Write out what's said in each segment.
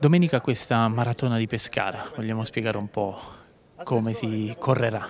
Domenica questa maratona di Pescara, vogliamo spiegare un po' come si correrà.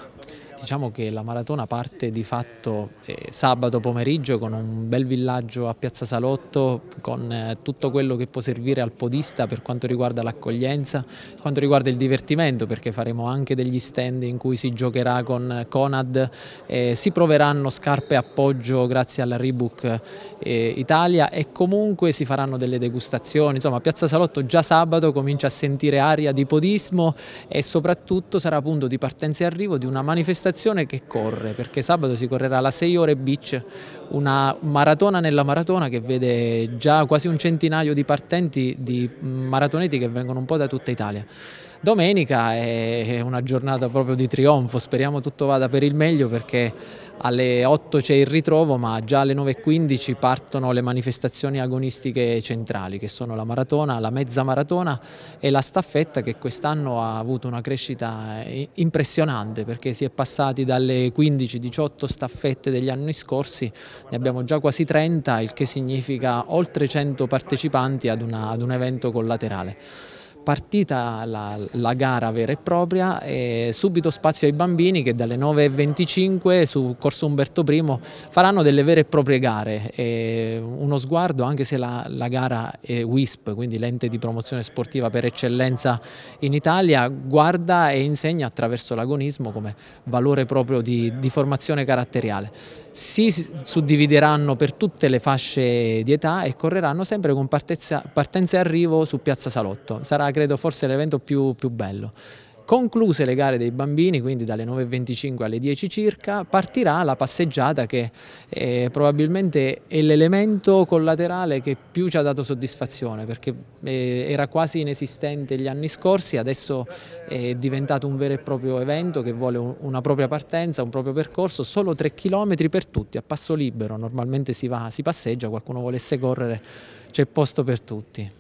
Diciamo che la maratona parte di fatto eh, sabato pomeriggio con un bel villaggio a Piazza Salotto con eh, tutto quello che può servire al podista per quanto riguarda l'accoglienza, per quanto riguarda il divertimento perché faremo anche degli stand in cui si giocherà con eh, Conad, eh, si proveranno scarpe appoggio grazie alla Rebook eh, Italia e comunque si faranno delle degustazioni, insomma Piazza Salotto già sabato comincia a sentire aria di podismo e soprattutto sarà punto di partenza e arrivo di una manifestazione manifestazione che corre, perché sabato si correrà la 6 ore beach, una maratona nella maratona che vede già quasi un centinaio di partenti, di maratoneti che vengono un po' da tutta Italia. Domenica è una giornata proprio di trionfo, speriamo tutto vada per il meglio perché alle 8 c'è il ritrovo ma già alle 9.15 partono le manifestazioni agonistiche centrali che sono la maratona, la mezza maratona e la staffetta che quest'anno ha avuto una crescita eh, impressionante perché si è passati dalle 15-18 staffette degli anni scorsi, ne abbiamo già quasi 30 il che significa oltre 100 partecipanti ad, una, ad un evento collaterale partita la, la, gara vera e propria e subito spazio ai bambini che dalle 9.25 su Corso Umberto I faranno delle vere e proprie gare. E uno sguardo anche se la, la gara è WISP, quindi l'ente di promozione sportiva per eccellenza in Italia, guarda e insegna attraverso l'agonismo come valore proprio di, di formazione caratteriale. Si suddivideranno per tutte le fasce di età e correranno sempre con partenza, partenza e arrivo su Piazza Salotto. Sarà credo forse l'evento più, più bello. Concluse le gare dei bambini, quindi dalle 9.25 alle 10 circa, partirà la passeggiata che è eh, probabilmente è l'elemento collaterale che più ci ha dato soddisfazione perché eh, era quasi inesistente gli anni scorsi, adesso è diventato un vero e proprio evento che vuole una propria partenza, un proprio percorso, solo 3 km per tutti, a passo libero, normalmente si va, si passeggia, qualcuno volesse correre c'è posto per tutti.